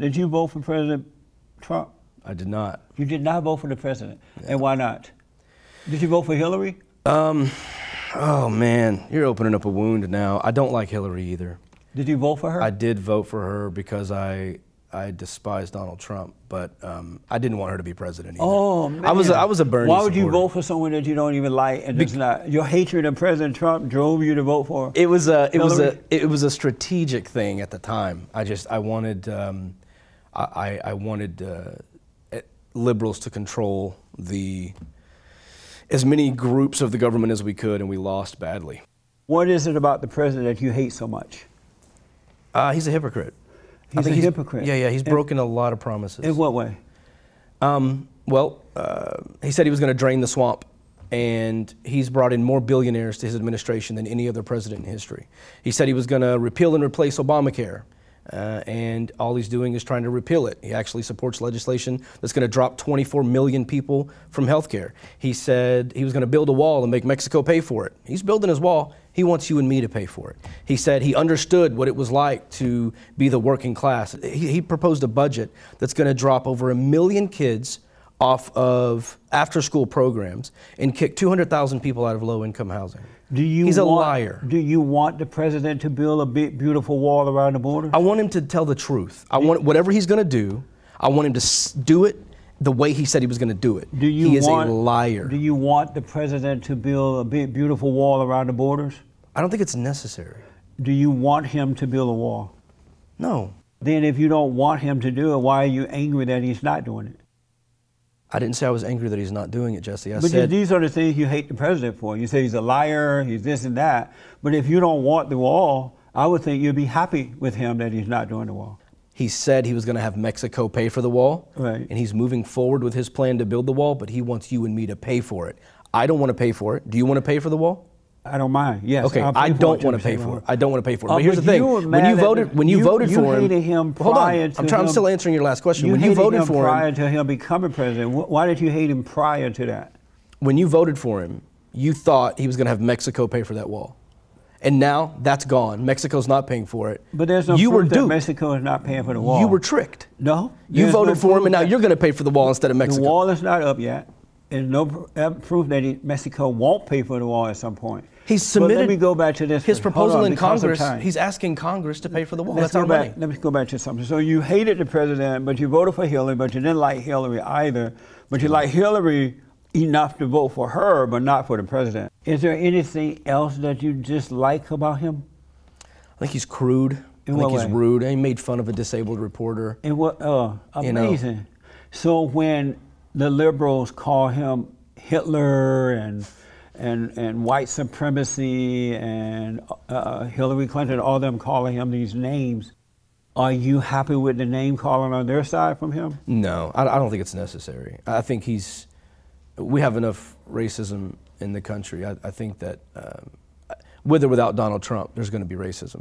Did you vote for President Trump? I did not. You did not vote for the president. And why not? Did you vote for Hillary? Um, oh man, you're opening up a wound now. I don't like Hillary either. Did you vote for her? I did vote for her because I I despise Donald Trump, but um, I didn't want her to be president. Either. Oh man, I was I was a Bernie. Why would supporter. you vote for someone that you don't even like and does not? Your hatred of President Trump drove you to vote for. It was a it Hillary? was a it was a strategic thing at the time. I just I wanted. Um, I, I wanted uh, liberals to control the as many groups of the government as we could, and we lost badly. What is it about the president you hate so much? Uh, he's a hypocrite. He's a he's, hypocrite. Yeah, yeah. He's broken a lot of promises. In what way? Um, well, uh, he said he was going to drain the swamp, and he's brought in more billionaires to his administration than any other president in history. He said he was going to repeal and replace Obamacare. Uh, and all he's doing is trying to repeal it. He actually supports legislation that's going to drop 24 million people from health care. He said he was going to build a wall and make Mexico pay for it. He's building his wall. He wants you and me to pay for it. He said he understood what it was like to be the working class. He, he proposed a budget that's going to drop over a million kids off of after school programs and kick 200,000 people out of low income housing. Do you He's a want, liar. Do you want the president to build a big, beautiful wall around the border? I want him to tell the truth. I want whatever he's going to do, I want him to do it the way he said he was going to do it. Do you he is want, a liar. Do you want the president to build a big, beautiful wall around the borders? I don't think it's necessary. Do you want him to build a wall? No. Then if you don't want him to do it, why are you angry that he's not doing it? I didn't say I was angry that he's not doing it, Jesse. I but said, these are the things you hate the president for. You say he's a liar, he's this and that. But if you don't want the wall, I would think you'd be happy with him that he's not doing the wall. He said he was going to have Mexico pay for the wall, right. and he's moving forward with his plan to build the wall, but he wants you and me to pay for it. I don't want to pay for it. Do you want to pay for the wall? I don't mind. Yes. Okay. I don't want to pay for it. I don't want to pay for it. but uh, here's the thing: when you voted, when you, you voted you for him, him hold on. I'm, trying, him, I'm still answering your last question. You when you voted him for prior him prior to him becoming president, why did you hate him prior to that? When you voted for him, you thought he was going to have Mexico pay for that wall, and now that's gone. Mexico's not paying for it. But there's no you proof were duped. Mexico is not paying for the wall. You were tricked. No. You voted no for him, and now you're going to pay for the wall instead of Mexico. The wall is not up yet there's no uh, proof that Mexico won't pay for the wall at some point. He's submitted. But let me go back to this. His proposal on, in Congress. He's asking Congress to pay for the wall. Let's That's go back, money. Let me go back to something. So you hated the president, but you voted for Hillary, but you didn't like Hillary either. But you liked mm. like Hillary enough to vote for her, but not for the president. Is there anything else that you dislike about him? I think he's crude. In I think he's way? rude. He made fun of a disabled reporter. And what? Uh, oh, amazing. You know. So when the liberals call him Hitler and and and white supremacy and uh, Hillary Clinton, all them calling him these names. Are you happy with the name calling on their side from him? No, I, I don't think it's necessary. I think he's. We have enough racism in the country. I, I think that um, with or without Donald Trump, there's going to be racism.